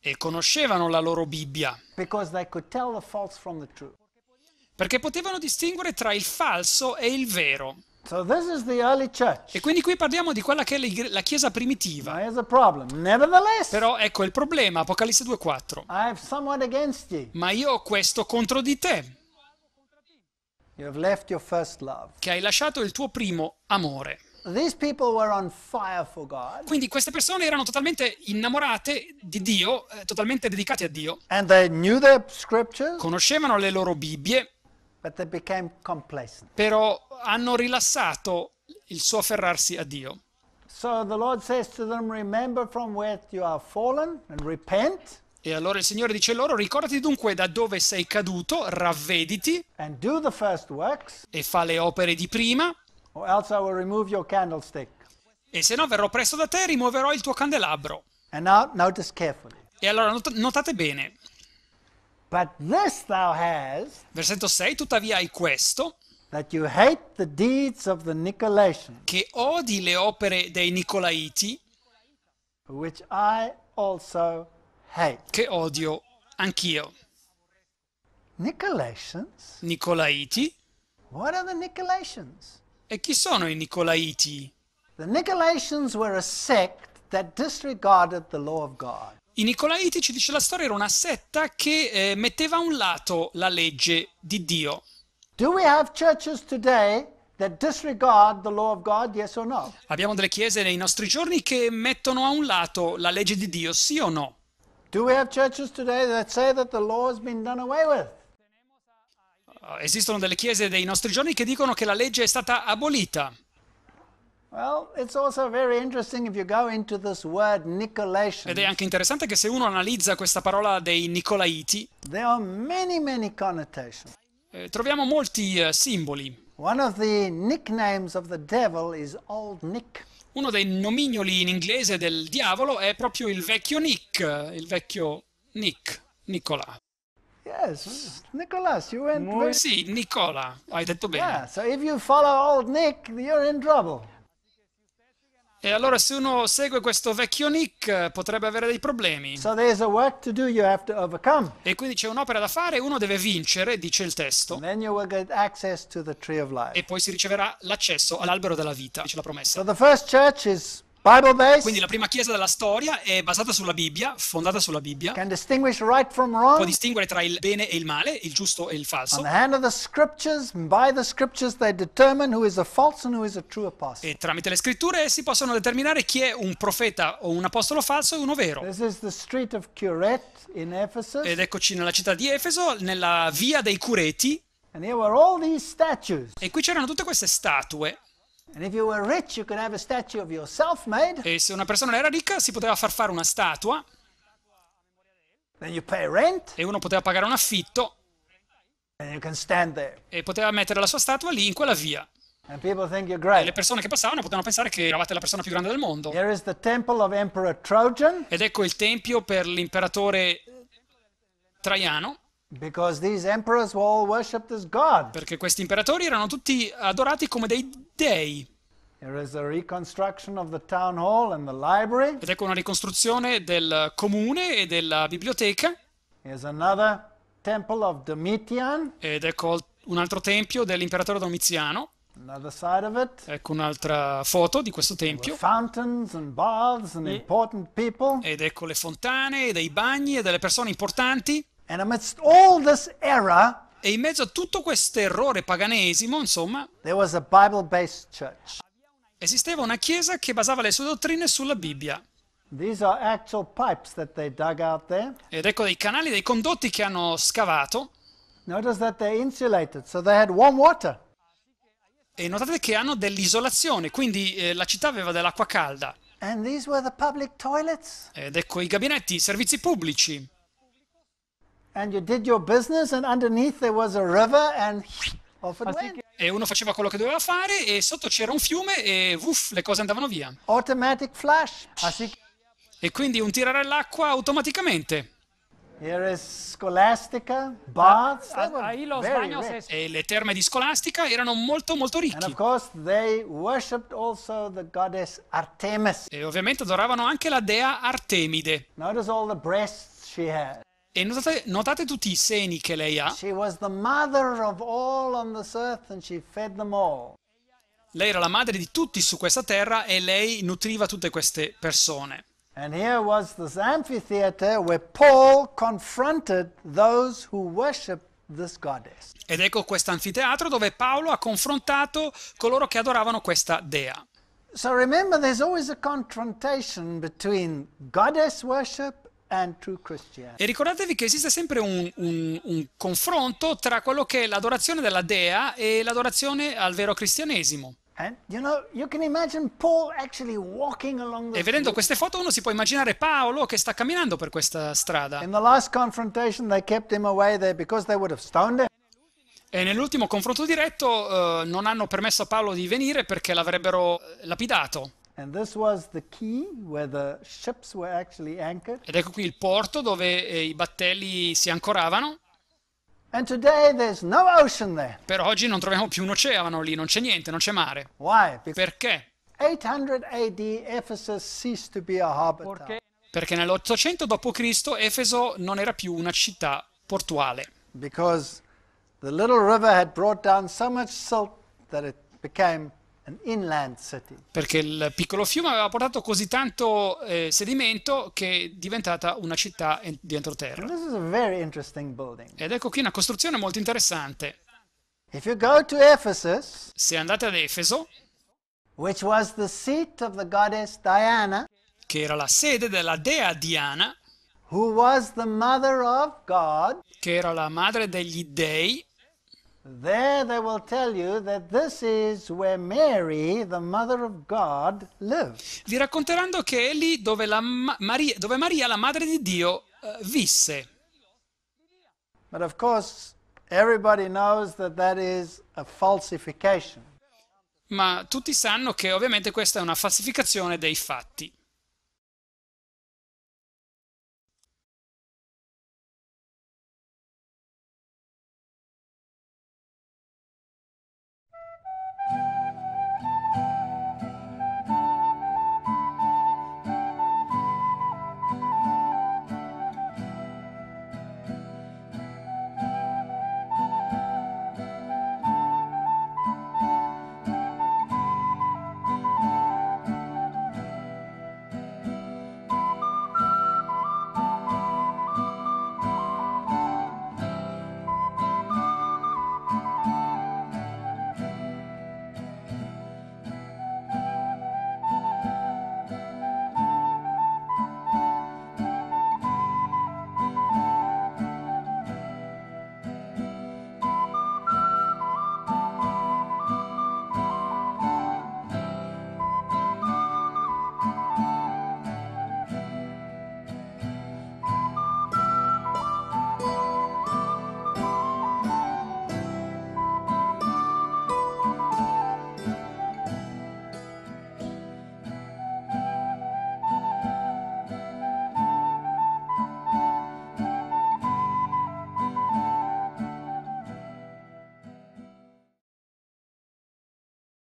e conoscevano la loro Bibbia. Perché potevano distinguere tra il falso e il vero. So e quindi qui parliamo di quella che è la chiesa primitiva. Però ecco il problema, Apocalisse 2.4. Ma io ho questo contro di te. Che hai lasciato il tuo primo amore. Quindi queste persone erano totalmente innamorate di Dio, eh, totalmente dedicate a Dio. Conoscevano le loro Bibbie. Però hanno rilassato il suo afferrarsi a Dio. So the Lord says to them, remember from where you are fallen and repent. E allora il Signore dice loro, ricordati dunque da dove sei caduto, ravvediti works, e fa le opere di prima, e se no verrò presto da te e rimuoverò il tuo candelabro. Now, e allora not notate bene. Hast, Versetto 6, tuttavia hai questo, che odi le opere dei Nicolaiti, che io anche Hey. Che odio anch'io. Nicolaitans? Nicolaiti? What are the Nicolaitans? E chi sono i Nicolaiti? The Nicolaitans were a sect that disregarded the law of God. I Nicolaiti, ci dice la storia, era una setta che eh, metteva a un lato la legge di Dio. Do we have churches today that disregard the law of God, yes or no? Abbiamo delle chiese nei nostri giorni che mettono a un lato la legge di Dio, sì o no? Do we have churches today that say that the law has been done away with? Uh, esistono delle chiese dei nostri giorni che dicono che la legge è stata abolita. Ed è anche interessante che se uno analizza questa parola dei Nicolaiti, there are many, many Eh, troviamo molti eh, simboli. One of the nicknames of the devil is Old Nick uno dei nomignoli in inglese del diavolo è proprio il vecchio Nick, il vecchio Nick, Nicolà. Yes, Nicolas, you went. Muy... Sì, Nicola, hai detto bene. Yeah, so if you follow old Nick, you're in trouble. E allora se uno segue questo vecchio Nick potrebbe avere dei problemi. So do, e quindi c'è un'opera da fare, uno deve vincere, dice il testo. E poi si riceverà l'accesso all'albero della vita, dice la promessa. So quindi la prima chiesa della storia è basata sulla Bibbia, fondata sulla Bibbia. Right wrong, può distinguere tra il bene e il male, il giusto e il falso. E tramite le scritture si possono determinare chi è un profeta o un apostolo falso e uno vero. Ed eccoci nella città di Efeso, nella via dei cureti. E qui c'erano tutte queste statue e se una persona era ricca, si poteva far fare una statua. E uno poteva pagare un affitto. E poteva mettere la sua statua lì in quella via. E le persone che passavano potevano pensare che eravate la persona più grande del mondo. Ed ecco il tempio per l'imperatore Traiano. Perché questi imperatori erano tutti adorati come dei dei. Ed ecco una ricostruzione del comune e della biblioteca. Ed ecco un altro tempio dell'imperatore Domiziano. Ecco un'altra foto di questo tempio. Ed ecco le fontane, e dei bagni e delle persone importanti. Era, e in mezzo a tutto questo errore paganesimo, insomma, esisteva una chiesa che basava le sue dottrine sulla Bibbia. Ed ecco dei canali, dei condotti che hanno scavato. So e notate che hanno dell'isolazione, quindi eh, la città aveva dell'acqua calda. Ed ecco i gabinetti, i servizi pubblici and you did your business and underneath there was a river and off it went. E uno faceva quello che doveva fare e sotto c'era un fiume e uff, le cose andavano via. Automatic flash. E quindi un tirare l'acqua automaticamente. Here is Scholastica, ah, Baths, a, a, a rich. e le terme di Scolastica erano molto molto ricche. E ovviamente adoravano anche la dea Artemide. Notice all the breasts she had. E notate, notate, tutti i seni che lei ha. Lei era la madre di tutti su questa terra e lei nutriva tutte queste persone. Ed ecco questo anfiteatro dove Paolo ha confrontato coloro che adoravano questa dea. So remember there's always a confrontation between goddess worship e ricordatevi che esiste sempre un, un, un confronto tra quello che è l'adorazione della Dea e l'adorazione al vero cristianesimo. e vedendo queste foto uno si può immaginare Paolo che sta camminando per questa strada. E nell'ultimo confronto diretto uh, non hanno permesso a Paolo di venire perché l'avrebbero eh, lapidato. Ed ecco qui il porto dove eh, i battelli si ancoravano. No per oggi non troviamo più un oceano lì, non c'è niente, non c'è mare. Perché? Perché? Perché nell'800 d.C. Efeso non era più una città portuale. Perché il piccolo river had brought down so much salt that it became perché il piccolo fiume aveva portato così tanto eh, sedimento che è diventata una città di entroterra. Ed ecco qui una costruzione molto interessante. Ephesus, se andate ad Efeso, Diana, che era la sede della dea Diana, God, che era la madre degli dei, There they will tell you that this is where Mary, the mother of God, lived. Vi racconteranno che è lì dove, Ma Maria, dove Maria, la madre di Dio, uh, visse. But of course, everybody knows that that is a falsification. Ma tutti sanno che ovviamente questa è una falsificazione dei fatti.